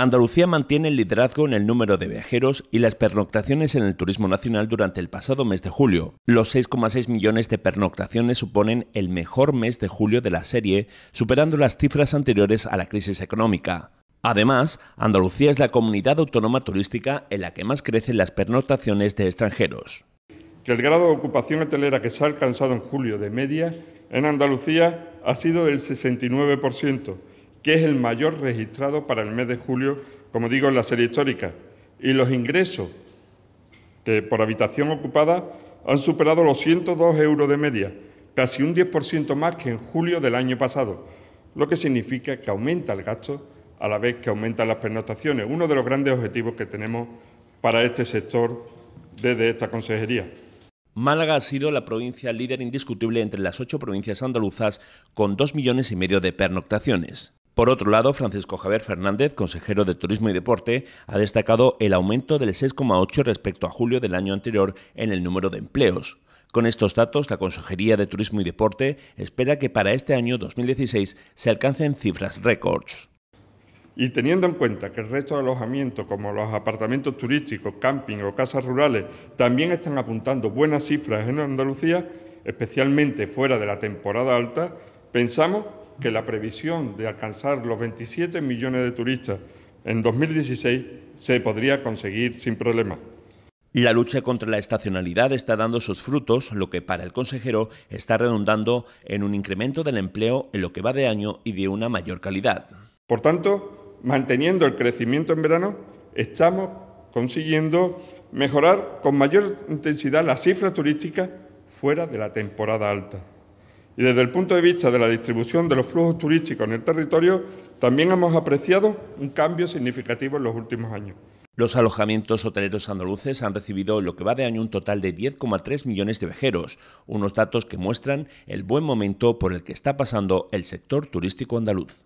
Andalucía mantiene el liderazgo en el número de viajeros y las pernoctaciones en el turismo nacional durante el pasado mes de julio. Los 6,6 millones de pernoctaciones suponen el mejor mes de julio de la serie, superando las cifras anteriores a la crisis económica. Además, Andalucía es la comunidad autónoma turística en la que más crecen las pernoctaciones de extranjeros. Que el grado de ocupación hotelera que se ha alcanzado en julio de media en Andalucía ha sido del 69% que es el mayor registrado para el mes de julio, como digo, en la serie histórica. Y los ingresos que por habitación ocupada han superado los 102 euros de media, casi un 10% más que en julio del año pasado, lo que significa que aumenta el gasto a la vez que aumentan las pernotaciones, uno de los grandes objetivos que tenemos para este sector desde esta consejería. Málaga ha sido la provincia líder indiscutible entre las ocho provincias andaluzas con dos millones y medio de pernoctaciones. Por otro lado, Francisco Javier Fernández, consejero de Turismo y Deporte, ha destacado el aumento del 6,8 respecto a julio del año anterior en el número de empleos. Con estos datos, la Consejería de Turismo y Deporte espera que para este año 2016 se alcancen cifras récords. Y teniendo en cuenta que el resto de alojamientos, como los apartamentos turísticos, camping o casas rurales, también están apuntando buenas cifras en Andalucía, especialmente fuera de la temporada alta, pensamos que la previsión de alcanzar los 27 millones de turistas en 2016 se podría conseguir sin problemas. La lucha contra la estacionalidad está dando sus frutos, lo que para el consejero está redundando en un incremento del empleo en lo que va de año y de una mayor calidad. Por tanto, manteniendo el crecimiento en verano, estamos consiguiendo mejorar con mayor intensidad las cifras turísticas fuera de la temporada alta. Y desde el punto de vista de la distribución de los flujos turísticos en el territorio, también hemos apreciado un cambio significativo en los últimos años. Los alojamientos hoteleros andaluces han recibido lo que va de año un total de 10,3 millones de vejeros, unos datos que muestran el buen momento por el que está pasando el sector turístico andaluz.